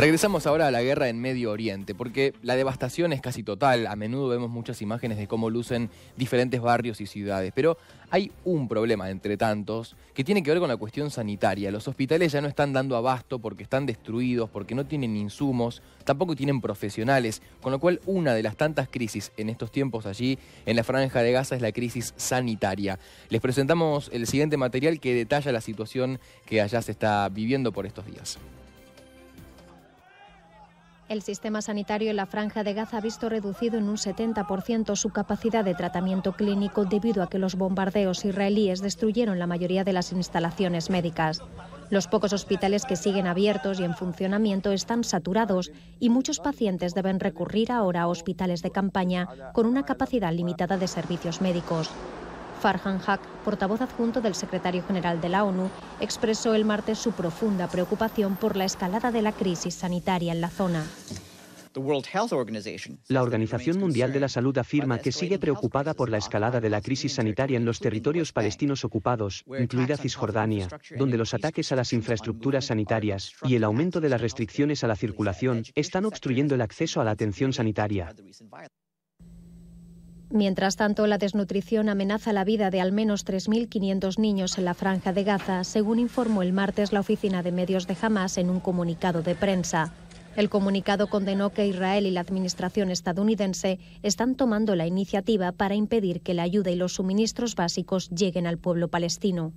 Regresamos ahora a la guerra en Medio Oriente, porque la devastación es casi total. A menudo vemos muchas imágenes de cómo lucen diferentes barrios y ciudades, pero hay un problema entre tantos que tiene que ver con la cuestión sanitaria. Los hospitales ya no están dando abasto porque están destruidos, porque no tienen insumos, tampoco tienen profesionales, con lo cual una de las tantas crisis en estos tiempos allí en la franja de Gaza es la crisis sanitaria. Les presentamos el siguiente material que detalla la situación que allá se está viviendo por estos días. El sistema sanitario en la Franja de Gaza ha visto reducido en un 70% su capacidad de tratamiento clínico debido a que los bombardeos israelíes destruyeron la mayoría de las instalaciones médicas. Los pocos hospitales que siguen abiertos y en funcionamiento están saturados y muchos pacientes deben recurrir ahora a hospitales de campaña con una capacidad limitada de servicios médicos. Farhan Haq, portavoz adjunto del secretario general de la ONU, expresó el martes su profunda preocupación por la escalada de la crisis sanitaria en la zona. La Organización Mundial de la Salud afirma que sigue preocupada por la escalada de la crisis sanitaria en los territorios palestinos ocupados, incluida Cisjordania, donde los ataques a las infraestructuras sanitarias y el aumento de las restricciones a la circulación están obstruyendo el acceso a la atención sanitaria. Mientras tanto, la desnutrición amenaza la vida de al menos 3.500 niños en la franja de Gaza, según informó el martes la oficina de medios de Hamas en un comunicado de prensa. El comunicado condenó que Israel y la administración estadounidense están tomando la iniciativa para impedir que la ayuda y los suministros básicos lleguen al pueblo palestino.